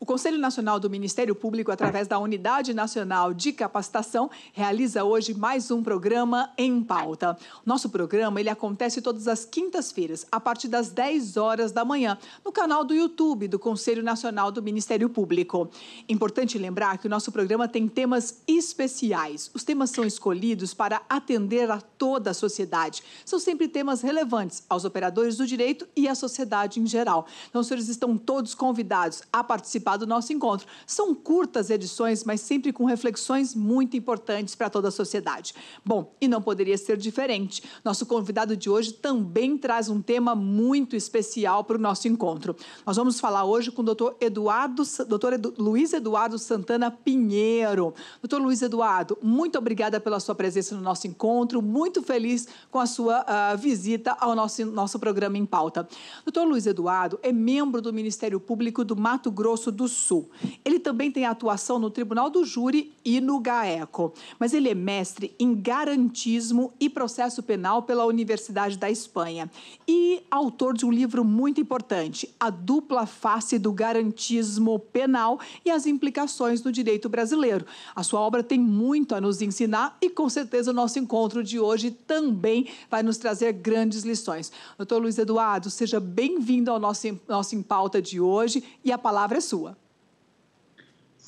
O Conselho Nacional do Ministério Público, através da Unidade Nacional de Capacitação, realiza hoje mais um programa em pauta. Nosso programa ele acontece todas as quintas-feiras, a partir das 10 horas da manhã, no canal do YouTube do Conselho Nacional do Ministério Público. Importante lembrar que o nosso programa tem temas especiais. Os temas são escolhidos para atender a toda a sociedade. São sempre temas relevantes aos operadores do direito e à sociedade em geral. Então, os senhores estão todos convidados a participar participar do nosso encontro. São curtas edições, mas sempre com reflexões muito importantes para toda a sociedade. Bom, e não poderia ser diferente. Nosso convidado de hoje também traz um tema muito especial para o nosso encontro. Nós vamos falar hoje com o doutor Eduardo, doutor Edu, Luiz Eduardo Santana Pinheiro. Doutor Luiz Eduardo, muito obrigada pela sua presença no nosso encontro, muito feliz com a sua uh, visita ao nosso, nosso programa em pauta. Doutor Luiz Eduardo é membro do Ministério Público do Mato Grosso do Sul. Ele também tem atuação no Tribunal do Júri e no GAECO, mas ele é mestre em garantismo e processo penal pela Universidade da Espanha e autor de um livro muito importante, A Dupla Face do Garantismo Penal e as Implicações no Direito Brasileiro. A sua obra tem muito a nos ensinar e com certeza o nosso encontro de hoje também vai nos trazer grandes lições. Doutor Luiz Eduardo, seja bem-vindo ao nosso, nosso Em Pauta de hoje e a palavra é sua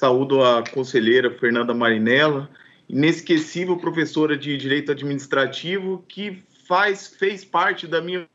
saúdo a conselheira Fernanda Marinella, inesquecível professora de Direito Administrativo, que faz, fez parte da minha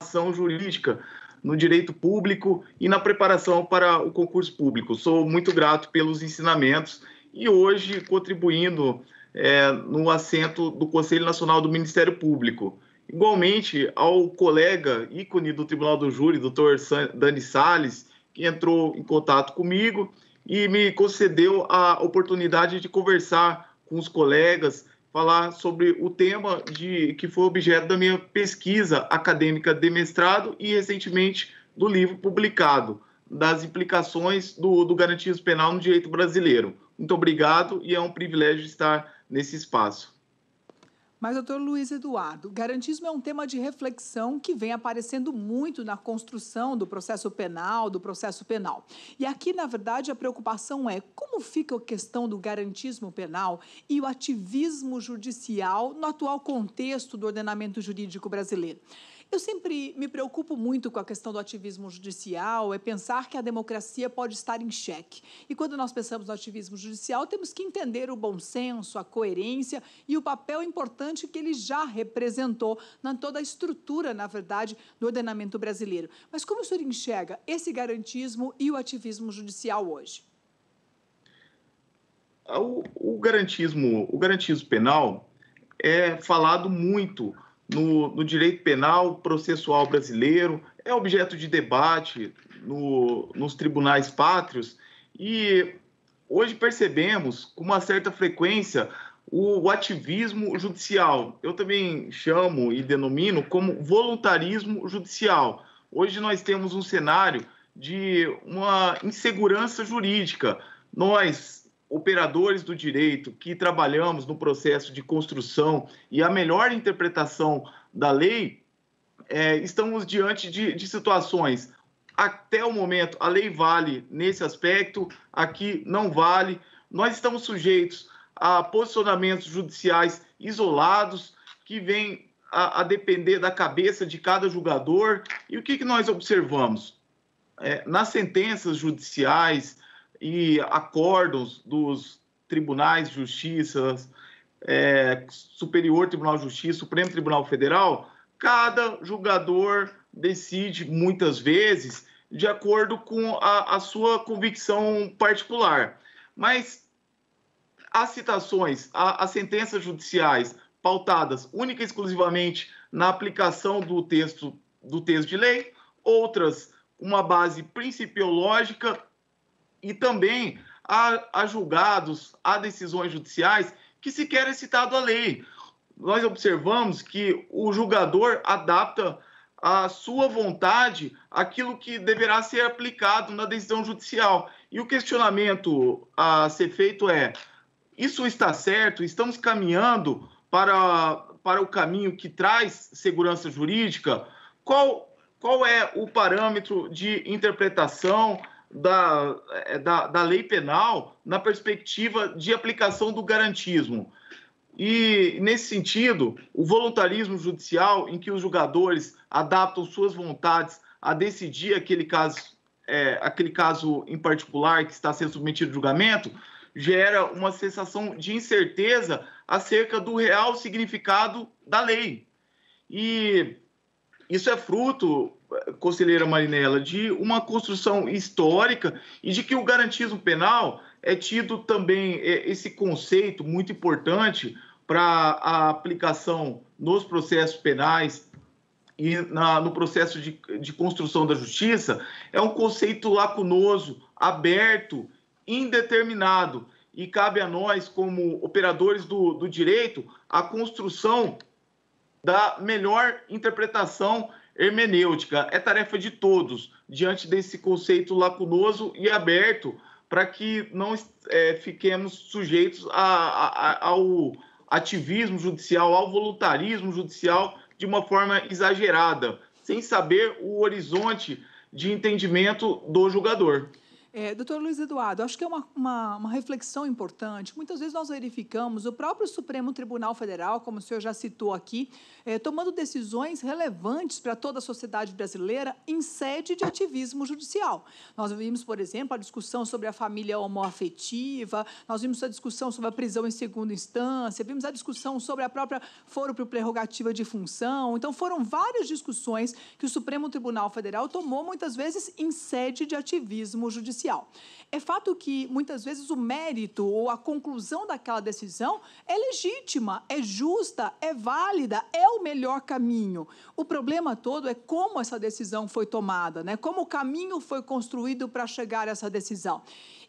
ação jurídica no direito público e na preparação para o concurso público. Sou muito grato pelos ensinamentos e hoje contribuindo é, no assento do Conselho Nacional do Ministério Público. Igualmente ao colega ícone do Tribunal do Júri, doutor Dani Salles, que entrou em contato comigo e me concedeu a oportunidade de conversar com os colegas, falar sobre o tema de que foi objeto da minha pesquisa acadêmica de mestrado e recentemente do livro publicado das implicações do, do garantias penal no direito brasileiro. Muito obrigado e é um privilégio estar nesse espaço. Mas, doutor Luiz Eduardo, garantismo é um tema de reflexão que vem aparecendo muito na construção do processo penal, do processo penal. E aqui, na verdade, a preocupação é como fica a questão do garantismo penal e o ativismo judicial no atual contexto do ordenamento jurídico brasileiro. Eu sempre me preocupo muito com a questão do ativismo judicial, é pensar que a democracia pode estar em xeque. E quando nós pensamos no ativismo judicial, temos que entender o bom senso, a coerência e o papel importante que ele já representou na toda a estrutura, na verdade, do ordenamento brasileiro. Mas como o senhor enxerga esse garantismo e o ativismo judicial hoje? Ah, o, o garantismo, o garantismo penal é falado muito no, no direito penal processual brasileiro, é objeto de debate no, nos tribunais pátrios e hoje percebemos com uma certa frequência o, o ativismo judicial. Eu também chamo e denomino como voluntarismo judicial. Hoje nós temos um cenário de uma insegurança jurídica. Nós operadores do direito que trabalhamos no processo de construção e a melhor interpretação da lei, é, estamos diante de, de situações. Até o momento, a lei vale nesse aspecto, aqui não vale. Nós estamos sujeitos a posicionamentos judiciais isolados, que vêm a, a, depender da cabeça de cada julgador. E o que, que nós observamos? É, nas sentenças judiciais, e acordos dos tribunais de justiça, é, Superior Tribunal de Justiça, Supremo Tribunal Federal, cada julgador decide muitas vezes de acordo com a, a sua convicção particular. Mas as citações, as sentenças judiciais pautadas única e exclusivamente na aplicação do texto do texto de lei, outras uma base principiológica e também a, a julgados, a decisões judiciais que sequer é citado a lei. Nós observamos que o julgador adapta à sua vontade aquilo que deverá ser aplicado na decisão judicial. E o questionamento a ser feito é: isso está certo? Estamos caminhando para, para o caminho que traz segurança jurídica? Qual, qual é o parâmetro de interpretação? da, é, da, da lei penal na perspectiva de aplicação do garantismo. E, nesse sentido, o voluntarismo judicial, em que os julgadores adaptam suas vontades a decidir aquele caso, é, aquele caso em particular que está sendo submetido a julgamento, gera uma sensação de incerteza acerca do real significado da lei. E isso é fruto Conselheira Marinela, de uma construção histórica e de que o garantismo penal é tido também é, esse conceito muito importante para a aplicação nos processos penais e na, no processo de, de construção da justiça, é um conceito lacunoso, aberto, indeterminado. E cabe a nós, como operadores do, do direito, a construção da melhor interpretação hermenêutica. É tarefa de todos, diante desse conceito lacunoso e aberto, para que não é, fiquemos sujeitos a, a, ao ativismo judicial, ao voluntarismo judicial de uma forma exagerada, sem saber o horizonte de entendimento do julgador. É, doutor Luiz Eduardo, acho que é uma, uma, uma, reflexão importante. Muitas vezes nós verificamos o próprio Supremo Tribunal Federal, como o senhor já citou aqui, é, tomando decisões relevantes para toda a sociedade brasileira em sede de ativismo judicial. Nós vimos, por exemplo, a discussão sobre a família homoafetiva, nós vimos a discussão sobre a prisão em segunda instância, vimos a discussão sobre a própria foro por prerrogativa de função. Então, foram várias discussões que o Supremo Tribunal Federal tomou, muitas vezes, em sede de ativismo judicial judicial. É fato que muitas vezes o mérito ou a conclusão daquela decisão é legítima, é justa, é válida, é o melhor caminho. O problema todo é como essa decisão foi tomada, né? Como o caminho foi construído para chegar a essa decisão.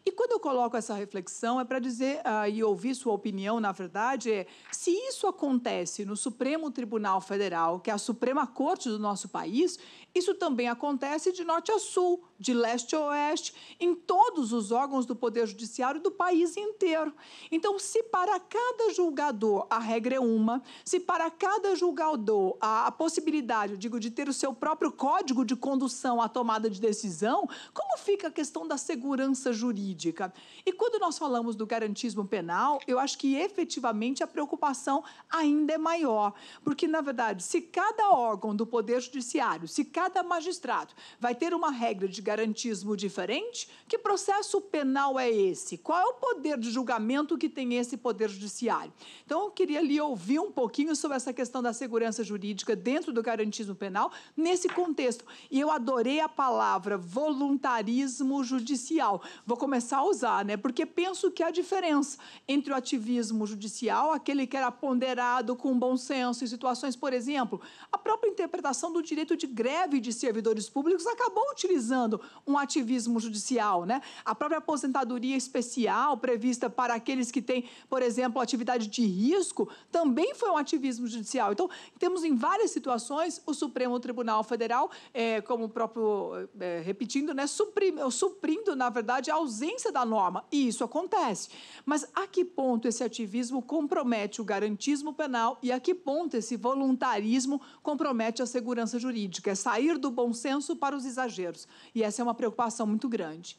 E quando eu coloco essa reflexão, é para dizer uh, e ouvir sua opinião, na verdade, é se isso acontece no Supremo Tribunal Federal, que é a Suprema Corte do nosso país, isso também acontece de norte a sul, de leste a oeste, em todos os órgãos do Poder Judiciário do país inteiro. Então, se para cada julgador a regra é uma, se para cada julgador a, a possibilidade, eu digo, de ter o seu próprio código de condução à tomada de decisão, como fica a questão da segurança jurídica? jurídica. E quando nós falamos do garantismo penal, eu acho que efetivamente a preocupação ainda é maior, porque na verdade, se cada órgão do poder judiciário, se cada magistrado vai ter uma regra de garantismo diferente, que processo penal é esse? Qual é o poder de julgamento que tem esse poder judiciário? Então, eu queria lhe ouvir um pouquinho sobre essa questão da segurança jurídica dentro do garantismo penal nesse contexto. E eu adorei a palavra voluntarismo judicial. Vou começar começar a usar, né? Porque penso que há diferença entre o ativismo judicial, aquele que era ponderado com bom senso em situações, por exemplo, a própria interpretação do direito de greve de servidores públicos acabou utilizando um ativismo judicial, né? A própria aposentadoria especial prevista para aqueles que têm, por exemplo, atividade de risco, também foi um ativismo judicial. Então, temos em várias situações o Supremo Tribunal Federal, é, como o próprio é, repetindo, né, suprime, suprindo, na verdade, a ausência ausência da norma. E isso acontece. Mas a que ponto esse ativismo compromete o garantismo penal e a que ponto esse voluntarismo compromete a segurança jurídica? É sair do bom senso para os exageros. E essa é uma preocupação muito grande.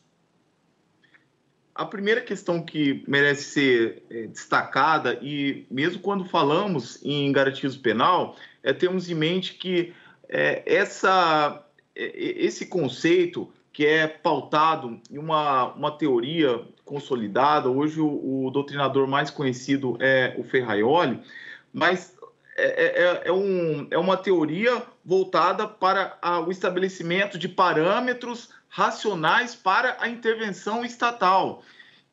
A primeira questão que merece ser eh, destacada, e mesmo quando falamos em garantismo penal, é termos em mente que é, essa, eh, esse conceito que é pautado em uma, uma teoria consolidada. Hoje, o, o doutrinador mais conhecido é o Ferraioli, mas é, é, é, é um, é uma teoria voltada para a, o estabelecimento de parâmetros racionais para a intervenção estatal.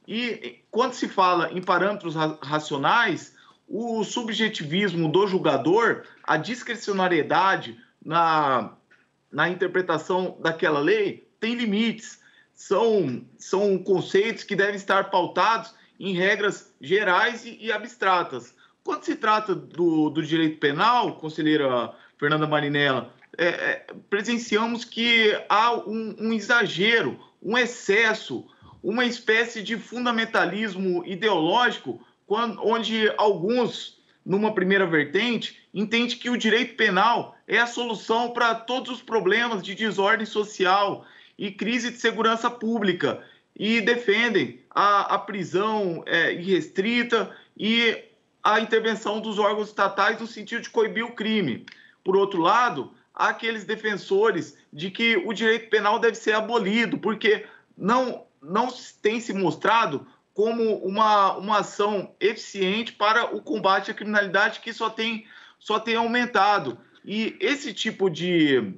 E quando se fala em parâmetros racionais, o subjetivismo do julgador, a discricionariedade na, na interpretação daquela lei, têm limites, são, são conceitos que devem estar pautados em regras gerais e, e abstratas. Quando se trata do, do direito penal, conselheira Fernanda Marinella, é, é, presenciamos que há um, um exagero, um excesso, uma espécie de fundamentalismo ideológico, quando, onde alguns, numa primeira vertente, entendem que o direito penal é a solução para todos os problemas de desordem social, e crise de segurança pública e defendem a, a prisão é, irrestrita e a intervenção dos órgãos estatais no sentido de coibir o crime. Por outro lado, há aqueles defensores de que o direito penal deve ser abolido, porque não, não tem se mostrado como uma, uma ação eficiente para o combate à criminalidade que só tem, só tem aumentado. E esse tipo de,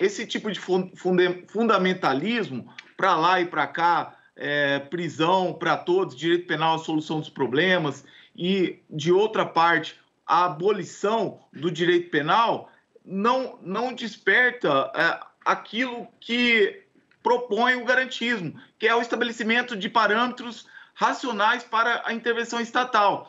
esse tipo de fundamentalismo para lá e para cá, é, prisão para todos, direito penal, a solução dos problemas e de outra parte a abolição do direito penal não não desperta é, aquilo que propõe o garantismo, que é o estabelecimento de parâmetros racionais para a intervenção estatal.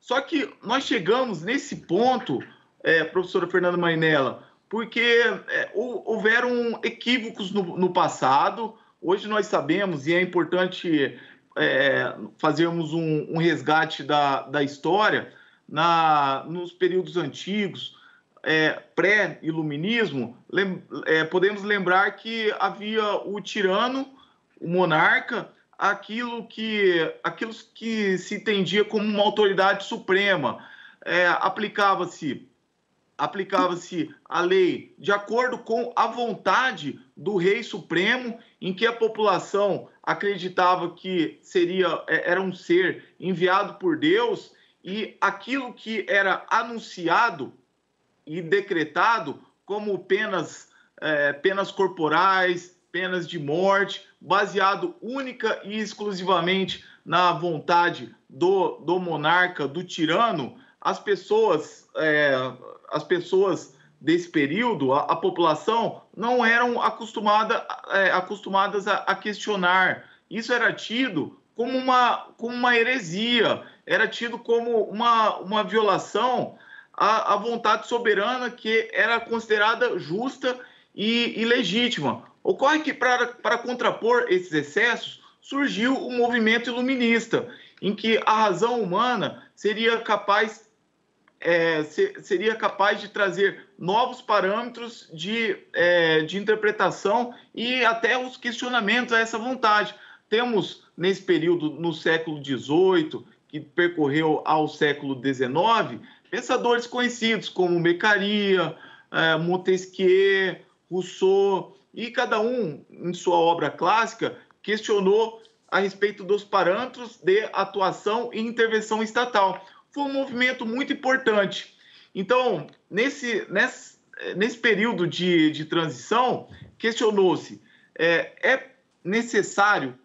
Só que nós chegamos nesse ponto, é, professora Fernanda Mainella, porque é, houveram equívocos no, no, passado. Hoje nós sabemos, e é importante é, fazermos um, um, resgate da, da história, na, nos períodos antigos, é, pré-iluminismo, lem, é, podemos lembrar que havia o tirano, o monarca, aquilo que, aquilo que se entendia como uma autoridade suprema. É, aplicava-se aplicava-se a lei de acordo com a vontade do rei supremo, em que a população acreditava que seria é, era um ser enviado por Deus e aquilo que era anunciado e decretado como penas é, penas corporais, penas de morte, baseado única e exclusivamente na vontade do, do monarca, do tirano, as pessoas, é, as pessoas desse período, a, a população, não eram acostumada, é, acostumadas a, a, questionar. Isso era tido como uma, como uma heresia, era tido como uma, uma violação à, à vontade soberana que era considerada justa e, e legítima. Ocorre que, para contrapor esses excessos, surgiu o movimento iluminista, em que a razão humana seria capaz é, se, seria capaz de trazer novos parâmetros de, é, de interpretação e até os questionamentos a essa vontade. Temos, nesse período, no século XVIII, que percorreu ao século XIX, pensadores conhecidos como Beccaria, é, Montesquieu, Rousseau, e cada um, em sua obra clássica, questionou a respeito dos parâmetros de atuação e intervenção estatal foi um movimento muito importante. Então, nesse, nesse, nesse período de, de transição, questionou-se: é, é necessário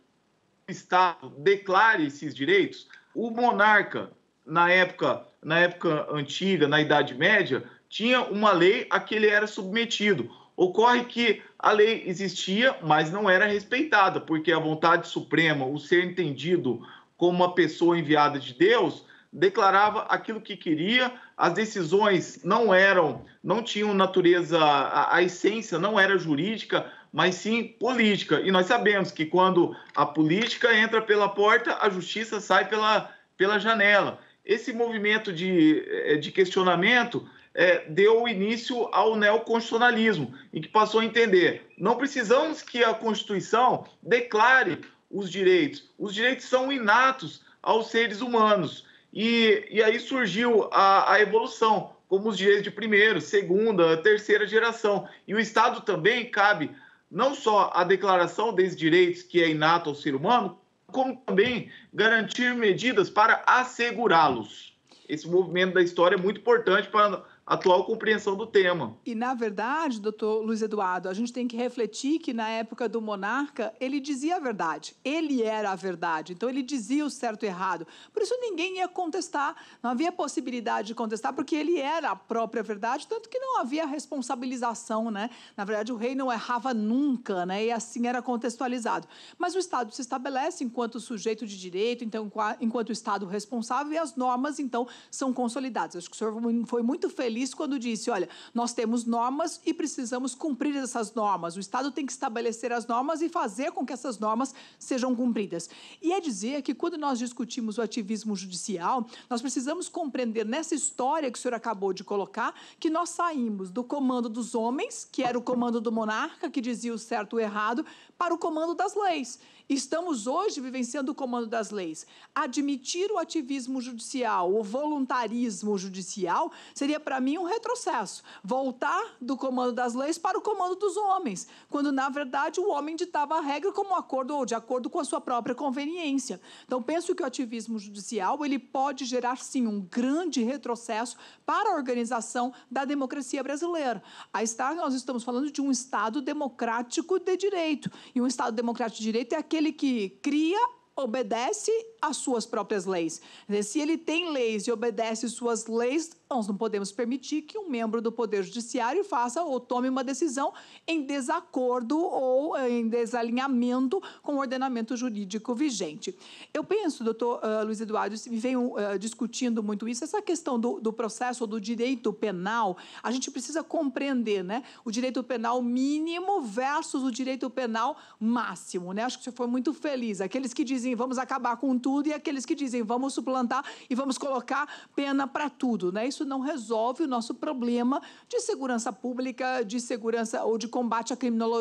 que o Estado declare esses direitos? O monarca, na época, na época antiga, na Idade Média, tinha uma lei a que ele era submetido. Ocorre que a lei existia, mas não era respeitada, porque a vontade suprema, o ser entendido como uma pessoa enviada de Deus, declarava aquilo que queria, as decisões não eram, não tinham natureza, a, a, essência não era jurídica, mas sim política. E nós sabemos que quando a política entra pela porta, a justiça sai pela, pela janela. Esse movimento de, eh, de questionamento é, deu início ao neoconstitucionalismo, em que passou a entender: não precisamos que a Constituição declare os direitos, os direitos são inatos aos seres humanos. E, e aí surgiu a, a evolução, como os direitos de primeira, segunda, terceira geração. E o Estado também cabe não só a declaração desses direitos que é inato ao ser humano, como também garantir medidas para assegurá-los. Esse movimento da história é muito importante para atual compreensão do tema. E, na verdade, doutor Luiz Eduardo, a gente tem que refletir que, na época do monarca, ele dizia a verdade, ele era a verdade, então ele dizia o certo e o errado. Por isso, ninguém ia contestar, não havia possibilidade de contestar, porque ele era a própria verdade, tanto que não havia responsabilização, né? Na verdade, o rei não errava nunca, né? E assim era contextualizado. Mas o Estado se estabelece enquanto sujeito de direito, então, enquanto Estado responsável, e as normas, então, são consolidadas. Acho que o senhor foi muito feliz feliz quando disse: olha, nós temos normas e precisamos cumprir essas normas. O Estado tem que estabelecer as normas e fazer com que essas normas sejam cumpridas. E é dizer que quando nós discutimos o ativismo judicial, nós precisamos compreender nessa história que o senhor acabou de colocar que nós saímos do comando dos homens, que era o comando do monarca, que dizia o certo e o errado, para o comando das leis. Estamos hoje vivenciando o comando das leis. Admitir o ativismo judicial, o voluntarismo judicial, seria para mim um retrocesso. Voltar do comando das leis para o comando dos homens, quando na verdade o homem ditava a regra como acordo ou de acordo com a sua própria conveniência. Então penso que o ativismo judicial ele pode gerar sim um grande retrocesso para a organização da democracia brasileira. A estar nós estamos falando de um Estado democrático de direito e um Estado democrático de direito é aquele que cria, obedece as suas próprias leis. Se ele tem leis e obedece suas leis, nós não podemos permitir que um membro do Poder Judiciário faça ou tome uma decisão em desacordo ou em desalinhamento com o ordenamento jurídico vigente. Eu penso, doutor uh, Luiz Eduardo, se venho uh, discutindo muito isso, essa questão do, do processo ou do direito penal, a gente precisa compreender, né? O direito penal mínimo versus o direito penal máximo, né? Acho que você foi muito feliz. Aqueles que dizem, vamos acabar com tudo, tudo e é aqueles que dizem vamos suplantar e vamos colocar pena para tudo. Né? Isso não resolve o nosso problema de segurança pública, de segurança ou de combate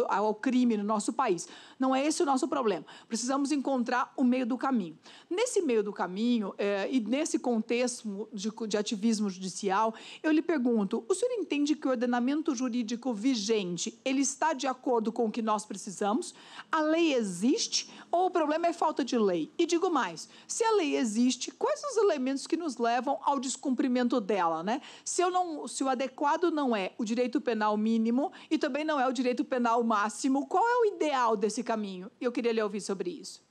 ao crime no nosso país. Não é esse o nosso problema. Precisamos encontrar o meio do caminho. Nesse meio do caminho é, e nesse contexto de, de ativismo judicial, eu lhe pergunto: o senhor entende que o ordenamento jurídico vigente ele está de acordo com o que nós precisamos? A lei existe ou o problema é falta de lei? E digo mais mais. Se a lei existe, quais os elementos que nos levam ao descumprimento dela, né? Se eu não, se o adequado não é o direito penal mínimo e também não é o direito penal máximo, qual é o ideal desse caminho? Eu queria lhe ouvir sobre isso.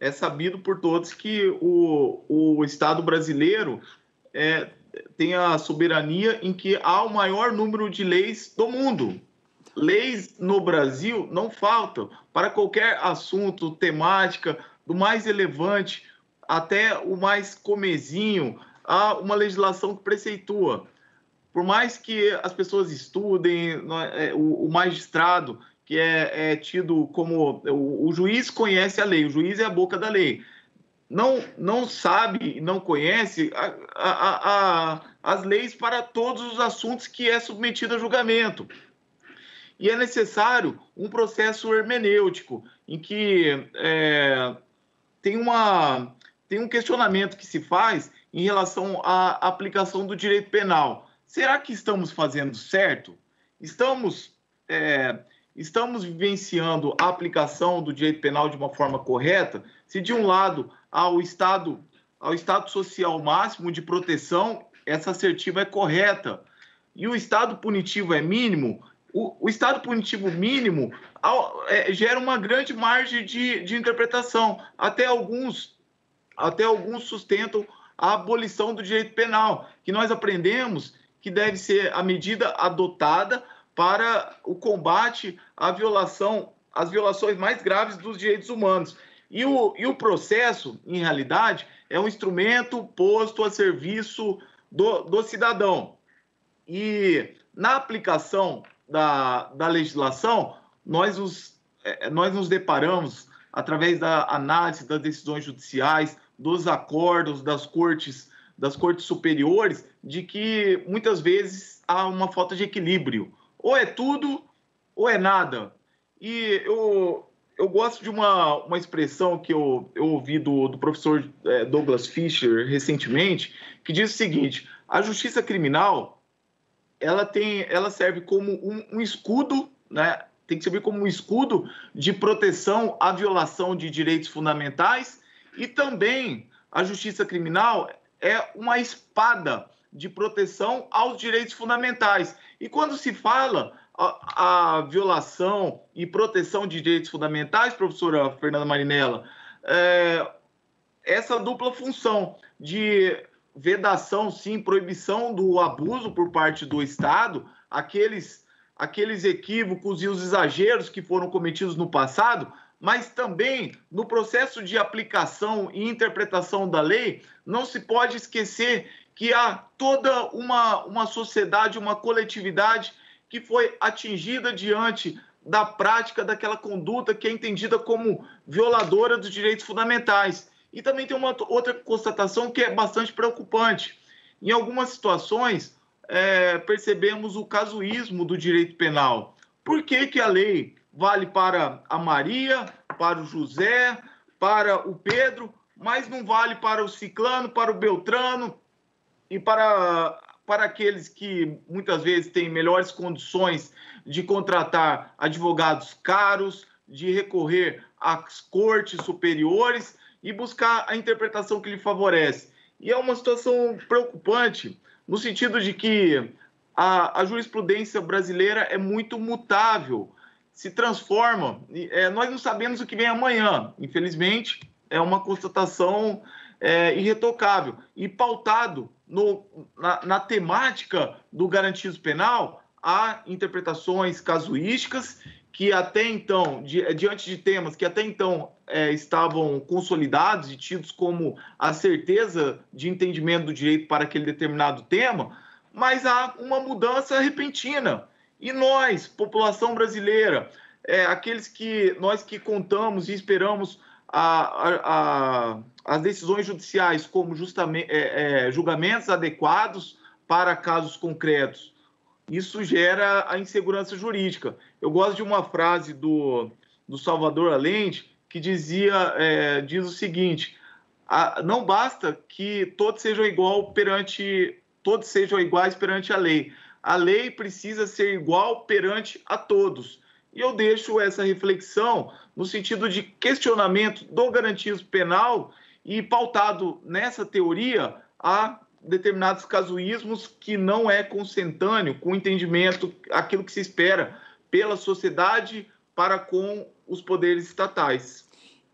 É sabido por todos que o, o Estado brasileiro é, tem a soberania em que há o maior número de leis do mundo leis no Brasil não faltam para qualquer assunto, temática, do mais relevante até o mais comezinho, há uma legislação que preceitua. Por mais que as pessoas estudem, é, é, o magistrado, que é, é tido como. O, o juiz conhece a lei, o juiz é a boca da lei não, não sabe, não conhece a, a, a, as leis para todos os assuntos que é submetido a julgamento e é necessário um processo hermenêutico, em que é, tem, uma, tem um questionamento que se faz em relação à aplicação do direito penal. Será que estamos fazendo certo? Estamos, é, estamos vivenciando a aplicação do direito penal de uma forma correta? Se, de um lado, ao Estado ao estado social máximo de proteção, essa assertiva é correta. E o estado punitivo é mínimo, o, o Estado punitivo mínimo ao, é, gera uma grande margem de, de interpretação. Até alguns, até alguns sustentam a abolição do direito penal, que nós aprendemos que deve ser a medida adotada para o combate à violação, às violações mais graves dos direitos humanos. E o, e o processo, em realidade, é um instrumento posto a serviço do, do cidadão. E na aplicação da, da legislação, nós, nos é, nós nos deparamos, através da análise das decisões judiciais, dos acordos das cortes, das cortes superiores, de que muitas vezes há uma falta de equilíbrio. Ou é tudo ou é nada. E eu, eu gosto de uma, uma expressão que eu, eu ouvi do, do professor é, Douglas Fischer recentemente, que diz o seguinte: a justiça criminal ela tem, ela serve como um, um escudo, né? Tem que servir como um escudo de proteção à violação de direitos fundamentais e também a justiça criminal é uma espada de proteção aos direitos fundamentais. E quando se fala a, a violação e proteção de direitos fundamentais, professora Fernanda Marinella, é, essa dupla função de vedação, sim, proibição do abuso por parte do Estado, aqueles, aqueles equívocos e os exageros que foram cometidos no passado, mas também no processo de aplicação e interpretação da lei, não se pode esquecer que há toda uma, uma sociedade, uma coletividade que foi atingida diante da prática daquela conduta que é entendida como violadora dos direitos fundamentais. E também tem uma outra constatação que é bastante preocupante. Em algumas situações, é, percebemos o casuísmo do direito penal. Por que, que a lei vale para a Maria, para o José, para o Pedro, mas não vale para o Ciclano, para o Beltrano e para, para aqueles que muitas vezes têm melhores condições de contratar advogados caros, de recorrer às cortes superiores e buscar a interpretação que lhe favorece. E é uma situação preocupante, no sentido de que a, a jurisprudência brasileira é muito mutável, se transforma. É, nós não sabemos o que vem amanhã, infelizmente, é uma constatação é, irretocável e pautado no, na, na temática do garantismo penal há interpretações casuísticas que até então, di, diante de temas que até então é, estavam consolidados e tidos como a certeza de entendimento do direito para aquele determinado tema, mas há uma mudança repentina. E nós, população brasileira, é, aqueles que nós que contamos e esperamos a, a, a, as decisões judiciais como justamente, é, é, julgamentos adequados para casos concretos isso gera a insegurança jurídica. Eu gosto de uma frase do, do Salvador Allende que dizia, é, diz o seguinte: a, não basta que todos sejam igual perante todos sejam iguais perante a lei. A lei precisa ser igual perante a todos. E eu deixo essa reflexão no sentido de questionamento do garantismo penal e pautado nessa teoria a determinados casuísmos que não é consentâneo com o entendimento, aquilo que se espera pela sociedade para com os poderes estatais.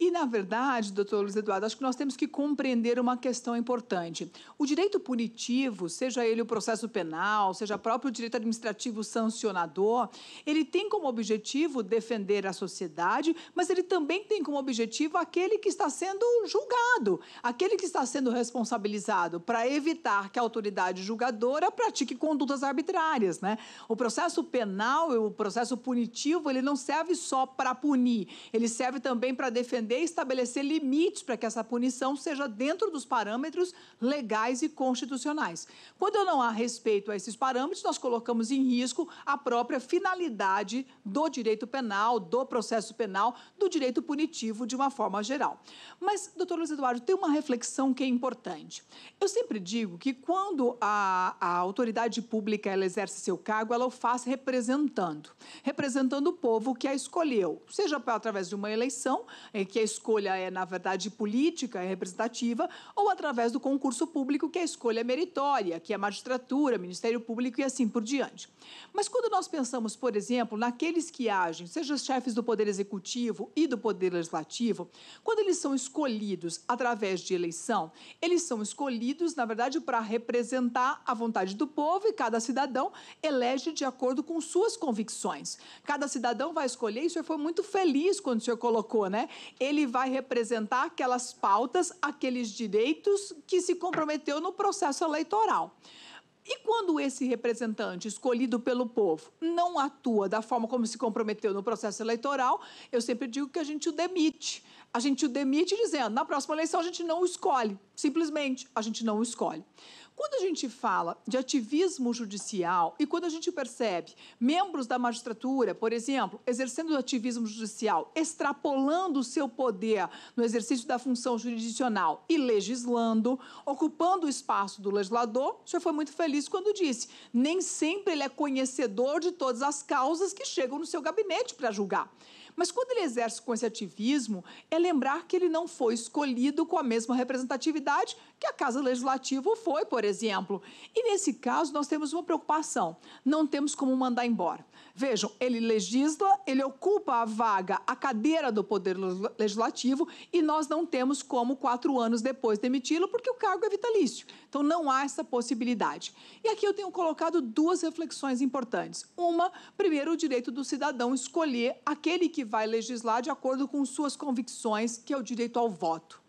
E, na verdade, doutor Luiz Eduardo, acho que nós temos que compreender uma questão importante. O direito punitivo, seja ele o processo penal, seja próprio direito administrativo sancionador, ele tem como objetivo defender a sociedade, mas ele também tem como objetivo aquele que está sendo julgado, aquele que está sendo responsabilizado para evitar que a autoridade julgadora pratique condutas arbitrárias, né? O processo penal, o processo punitivo, ele não serve só para punir, ele serve também para defender entender e estabelecer limites para que essa punição seja dentro dos parâmetros legais e constitucionais. Quando não há respeito a esses parâmetros, nós colocamos em risco a própria finalidade do direito penal, do processo penal, do direito punitivo de uma forma geral. Mas, doutor Luiz Eduardo, tem uma reflexão que é importante. Eu sempre digo que quando a, a autoridade pública ela exerce seu cargo, ela o faz representando representando o povo que a escolheu, seja através de uma eleição, que a escolha é, na verdade, política, é representativa, ou através do concurso público, que a escolha é meritória, que é magistratura, Ministério Público e assim por diante. Mas quando nós pensamos, por exemplo, naqueles que agem, seja os chefes do Poder Executivo e do Poder Legislativo, quando eles são escolhidos através de eleição, eles são escolhidos, na verdade, para representar a vontade do povo e cada cidadão elege de acordo com suas convicções. Cada cidadão vai escolher, e o senhor foi muito feliz quando o senhor colocou, né? ele vai representar aquelas pautas, aqueles direitos que se comprometeu no processo eleitoral. E quando esse representante escolhido pelo povo não atua da forma como se comprometeu no processo eleitoral, eu sempre digo que a gente o demite. A gente o demite dizendo: na próxima eleição a gente não o escolhe. Simplesmente, a gente não o escolhe. Quando a gente fala de ativismo judicial e quando a gente percebe membros da magistratura, por exemplo, exercendo ativismo judicial, extrapolando o seu poder no exercício da função jurisdicional e legislando, ocupando o espaço do legislador, o senhor foi muito feliz quando disse: nem sempre ele é conhecedor de todas as causas que chegam no seu gabinete para julgar. Mas quando ele exerce com esse ativismo, é lembrar que ele não foi escolhido com a mesma representatividade que a Casa Legislativa foi, por exemplo. E nesse caso, nós temos uma preocupação: não temos como mandar embora. Vejam, ele legisla, ele ocupa a vaga, a cadeira do Poder Legislativo e nós não temos como quatro anos depois demiti-lo, porque o cargo é vitalício. Então, não há essa possibilidade. E aqui eu tenho colocado duas reflexões importantes. Uma, primeiro, o direito do cidadão escolher aquele que vai legislar de acordo com suas convicções, que é o direito ao voto.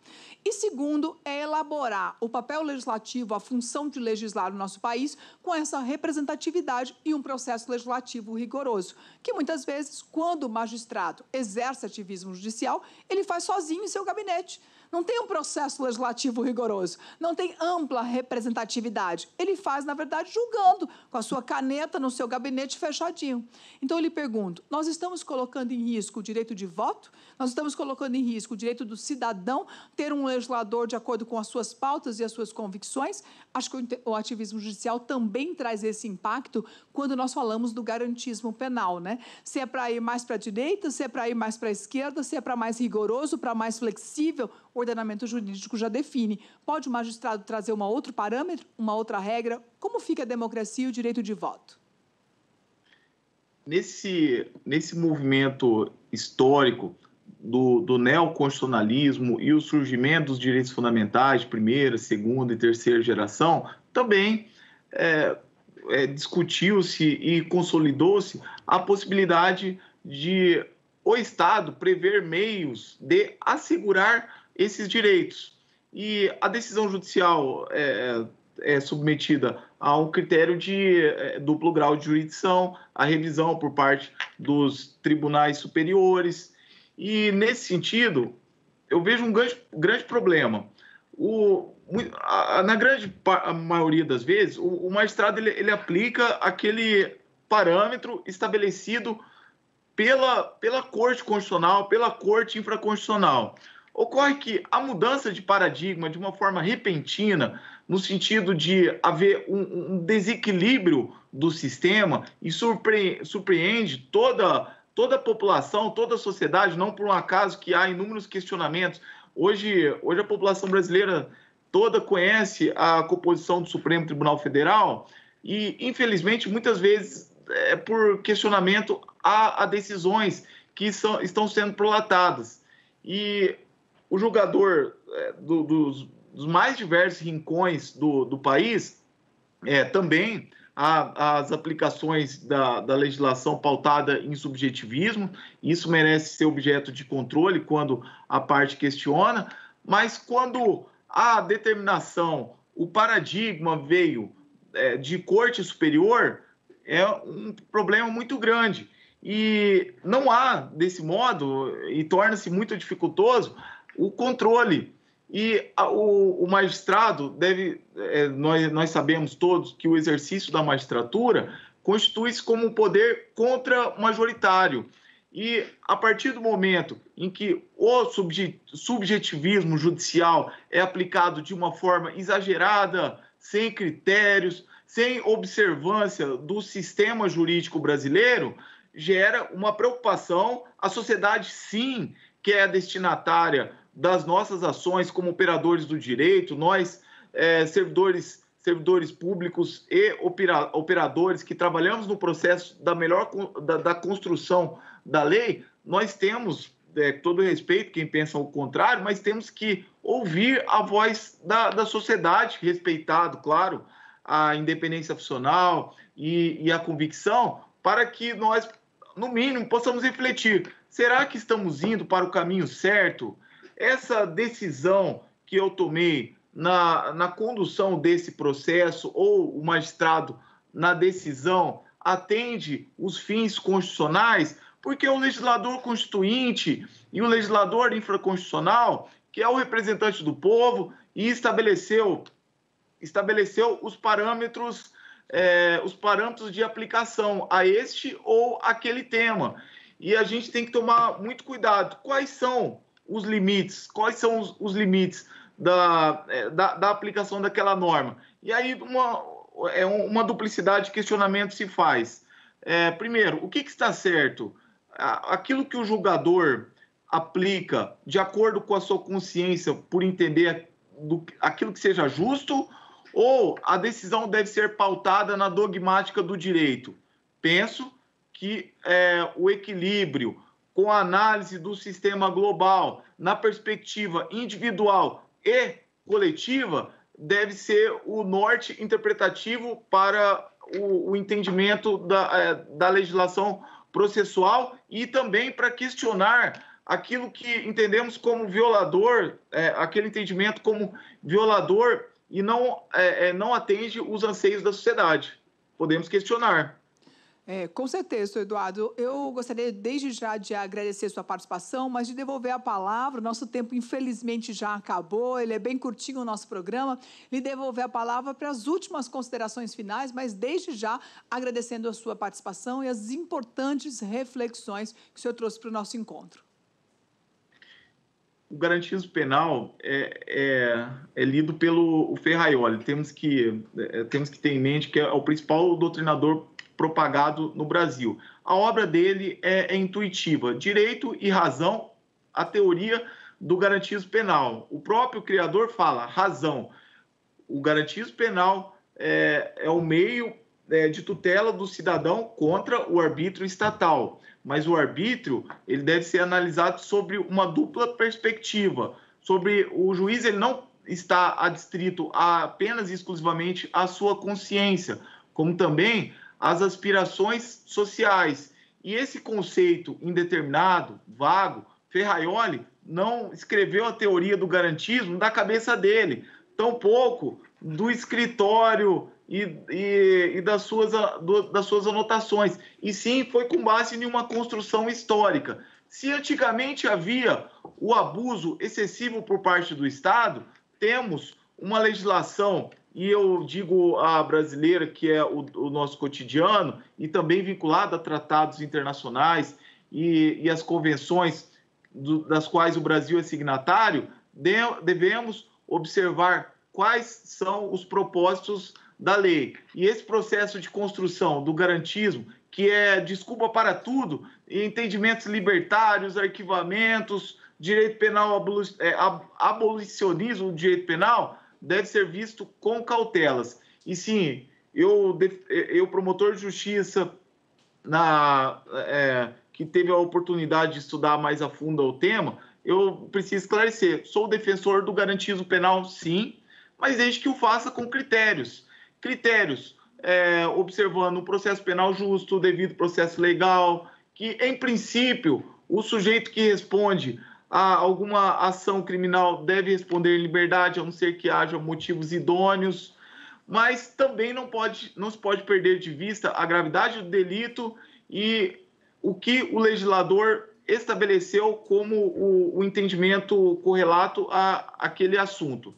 E segundo, é elaborar o papel legislativo, a função de legislar no nosso país, com essa representatividade e um processo legislativo rigoroso, que muitas vezes, quando o magistrado exerce ativismo judicial, ele faz sozinho em seu gabinete. Não tem um processo legislativo rigoroso, não tem ampla representatividade. Ele faz, na verdade, julgando com a sua caneta no seu gabinete fechadinho. Então eu lhe pergunto: nós estamos colocando em risco o direito de voto? Nós estamos colocando em risco o direito do cidadão ter um legislador de acordo com as suas pautas e as suas convicções? Acho que o ativismo judicial também traz esse impacto quando nós falamos do garantismo penal, né? Se é para ir mais para a direita, se é para ir mais para a esquerda, se é para mais rigoroso, para mais flexível, o ordenamento jurídico já define. Pode o magistrado trazer um outro parâmetro, uma outra regra? Como fica a democracia e o direito de voto? Nesse, nesse movimento histórico, do, do neoconstitucionalismo e o surgimento dos direitos fundamentais, primeira, segunda e terceira geração, também é, é, discutiu-se e consolidou-se a possibilidade de o Estado prever meios de assegurar esses direitos. E a decisão judicial é, é submetida a um critério de é, duplo grau de jurisdição, a revisão por parte dos tribunais superiores, e, nesse sentido, eu vejo um grande, grande problema. O, a, na grande a maioria das vezes, o, o magistrado ele, ele aplica aquele parâmetro estabelecido pela, pela Corte Constitucional, pela Corte Infraconstitucional. Ocorre que a mudança de paradigma de uma forma repentina, no sentido de haver um, um desequilíbrio do sistema, e surpre, surpreende toda toda a população, toda a sociedade, não por um acaso que há inúmeros questionamentos. Hoje, hoje a população brasileira toda conhece a composição do Supremo Tribunal Federal e, infelizmente, muitas vezes é por questionamento a, a decisões que são, estão sendo prolatadas. E o julgador é, do, dos, dos, mais diversos rincões do, do país é, também a, as aplicações da, da, legislação pautada em subjetivismo. Isso merece ser objeto de controle quando a parte questiona, mas quando a determinação, o paradigma veio é, de corte superior, é um problema muito grande. E não há, desse modo, e torna-se muito dificultoso o controle e a, o, o, magistrado deve, é, nós, nós sabemos todos que o exercício da magistratura constitui-se como um poder contra-majoritário. E a partir do momento em que o subjetivismo judicial é aplicado de uma forma exagerada, sem critérios, sem observância do sistema jurídico brasileiro, gera uma preocupação. A sociedade, sim, que é destinatária das nossas ações como operadores do direito, nós, é, servidores, servidores públicos e opera, operadores que trabalhamos no processo da melhor da, da construção da lei, nós temos, é, todo respeito, quem pensa o contrário, mas temos que ouvir a voz da, da sociedade, respeitado, claro, a independência funcional e, e a convicção, para que nós, no mínimo, possamos refletir: será que estamos indo para o caminho certo? essa decisão que eu tomei na, na condução desse processo ou o magistrado na decisão atende os fins constitucionais, porque o é legislador constituinte e o legislador infraconstitucional, que é o representante do povo, e estabeleceu, estabeleceu os parâmetros é, os parâmetros de aplicação a este ou aquele tema. E a gente tem que tomar muito cuidado. Quais são os limites, quais são os, os limites da, é, da, da, aplicação daquela norma. E aí uma, é uma duplicidade de questionamento se faz. É, primeiro, o que, que está certo? Aquilo que o julgador aplica de acordo com a sua consciência, por entender do, aquilo que seja justo, ou a decisão deve ser pautada na dogmática do direito? Penso que é, o equilíbrio, com a análise do sistema global na perspectiva individual e coletiva deve ser o norte interpretativo para o, o entendimento da, é, da legislação processual e também para questionar aquilo que entendemos como violador, é, aquele entendimento como violador e não, é, é não atende os anseios da sociedade. Podemos questionar. É, com certeza, Eduardo. Eu gostaria desde já de agradecer sua participação, mas de devolver a palavra. Nosso tempo, infelizmente, já acabou. Ele é bem curtinho o nosso programa. Lhe devolver a palavra para as últimas considerações finais, mas desde já agradecendo a sua participação e as importantes reflexões que o senhor trouxe para o nosso encontro. O garantismo penal é, é, é lido pelo Ferraioli. Temos que, é, temos que ter em mente que é o principal doutrinador propagado no Brasil. A obra dele é, é intuitiva: direito e razão, a teoria do garantismo penal. O próprio criador fala razão. O garantismo penal é, é o meio é, de tutela do cidadão contra o arbítrio estatal. Mas o arbítrio ele deve ser analisado sobre uma dupla perspectiva, sobre o juiz ele não está adstrito apenas e exclusivamente à sua consciência, como também as aspirações sociais. E esse conceito indeterminado, vago, Ferraioli não escreveu a teoria do garantismo da cabeça dele, tampouco do escritório e, e, e das, suas, do, das suas anotações. E sim, foi com base em uma construção histórica. Se antigamente havia o abuso excessivo por parte do Estado, temos uma legislação e eu digo a brasileira, que é o, o nosso cotidiano, e também vinculada a tratados internacionais e, e as convenções do, das quais o Brasil é signatário, de, devemos observar quais são os propósitos da lei. E esse processo de construção do garantismo, que é desculpa para tudo, entendimentos libertários, arquivamentos, direito penal, é, abolicionismo do direito penal, deve ser visto com cautelas. E sim, eu, eu promotor de justiça na, é, que teve a oportunidade de estudar mais a fundo o tema, eu preciso esclarecer. Sou defensor do garantismo penal, sim, mas desde que o faça com critérios. Critérios, é, observando o processo penal justo, o devido processo legal, que, em princípio, o sujeito que responde a alguma ação criminal deve responder em liberdade, a não ser que haja motivos idôneos, mas também não, pode, não se pode perder de vista a gravidade do delito e o que o legislador estabeleceu como o, o entendimento correlato a aquele assunto.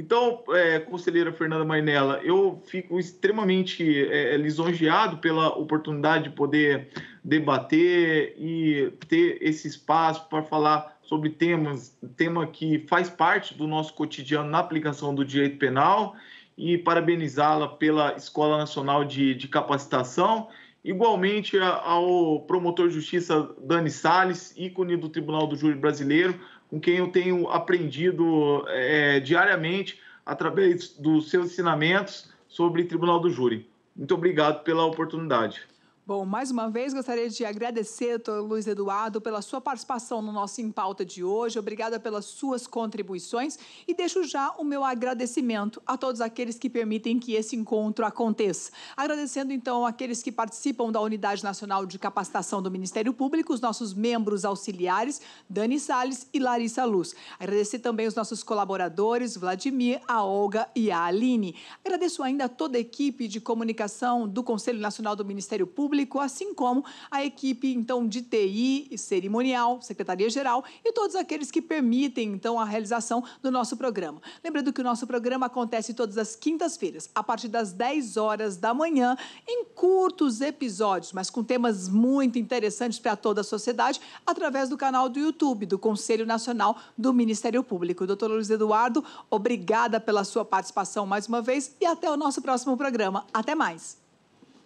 Então, é, conselheira Fernanda Mainella, eu fico extremamente é, lisonjeado pela oportunidade de poder debater e ter esse espaço para falar sobre temas, tema que faz parte do nosso cotidiano na aplicação do direito penal e parabenizá-la pela Escola Nacional de, de Capacitação igualmente ao promotor de justiça Dani Sales, ícone do Tribunal do Júri Brasileiro, com quem eu tenho aprendido é, diariamente através dos seus ensinamentos sobre Tribunal do Júri. Muito obrigado pela oportunidade. Bom, mais uma vez gostaria de agradecer, doutor Luiz Eduardo, pela sua participação no nosso Em Pauta de hoje. Obrigada pelas suas contribuições e deixo já o meu agradecimento a todos aqueles que permitem que esse encontro aconteça. Agradecendo, então, aqueles que participam da Unidade Nacional de Capacitação do Ministério Público, os nossos membros auxiliares, Dani Salles e Larissa Luz. Agradecer também os nossos colaboradores, Vladimir, a Olga e a Aline. Agradeço ainda a toda a equipe de comunicação do Conselho Nacional do Ministério Público público, assim como a equipe então de TI e cerimonial, secretaria geral e todos aqueles que permitem então a realização do nosso programa. Lembrando que o nosso programa acontece todas as quintas-feiras, a partir das 10 horas da manhã, em curtos episódios, mas com temas muito interessantes para toda a sociedade, através do canal do YouTube do Conselho Nacional do Ministério Público. Doutor Luiz Eduardo, obrigada pela sua participação mais uma vez e até o nosso próximo programa. Até mais.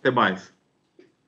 Até mais.